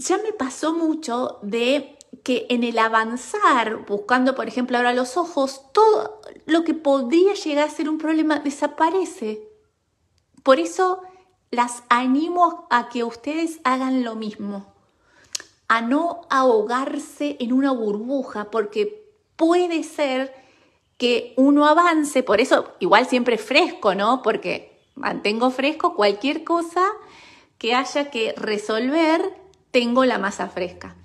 ya me pasó mucho de que en el avanzar, buscando por ejemplo ahora los ojos, todo lo que podría llegar a ser un problema desaparece. Por eso las animo a que ustedes hagan lo mismo, a no ahogarse en una burbuja, porque puede ser que uno avance, por eso igual siempre fresco, ¿no? Porque mantengo fresco cualquier cosa que haya que resolver tengo la masa fresca.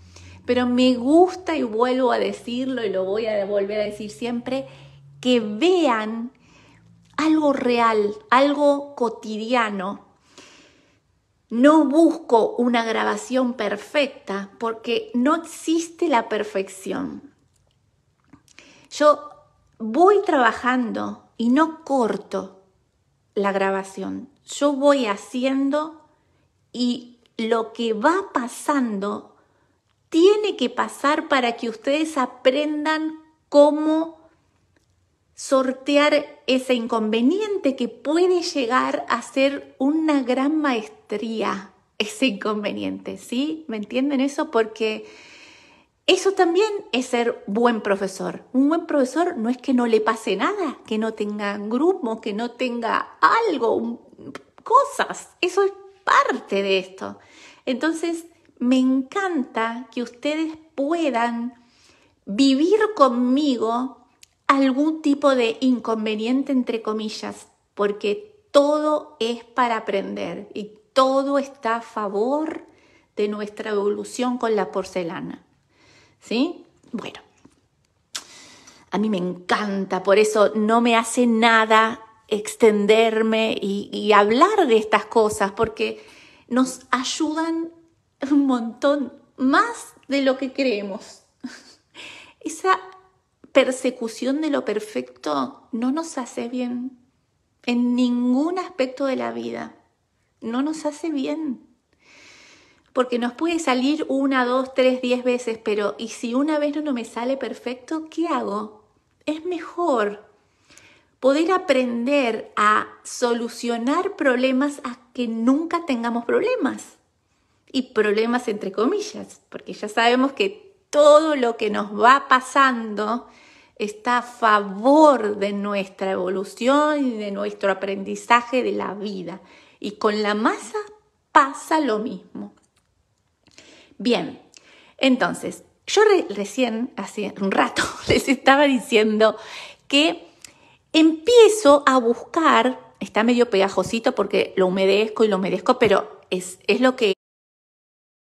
Pero me gusta, y vuelvo a decirlo y lo voy a volver a decir siempre, que vean algo real, algo cotidiano. No busco una grabación perfecta porque no existe la perfección. Yo voy trabajando y no corto la grabación. Yo voy haciendo y lo que va pasando tiene que pasar para que ustedes aprendan cómo sortear ese inconveniente que puede llegar a ser una gran maestría, ese inconveniente, ¿sí? ¿Me entienden eso? Porque eso también es ser buen profesor. Un buen profesor no es que no le pase nada, que no tenga grupo, que no tenga algo, cosas. Eso es parte de esto. Entonces, me encanta que ustedes puedan vivir conmigo algún tipo de inconveniente, entre comillas, porque todo es para aprender y todo está a favor de nuestra evolución con la porcelana. ¿Sí? Bueno, a mí me encanta, por eso no me hace nada extenderme y, hablar de estas cosas porque nos ayudan un montón más de lo que creemos. Esa persecución de lo perfecto no nos hace bien en ningún aspecto de la vida. No nos hace bien. Porque nos puede salir una, dos, tres, diez veces, pero ¿y si una vez no me sale perfecto, qué hago? Es mejor poder aprender a solucionar problemas a que nunca tengamos problemas. Y problemas entre comillas, porque ya sabemos que todo lo que nos va pasando está a favor de nuestra evolución y de nuestro aprendizaje de la vida. Y con la masa pasa lo mismo. Bien, entonces, yo recién, hace un rato, les estaba diciendo que empiezo a buscar, está medio pegajosito porque lo humedezco y lo humedezco, pero es, es lo que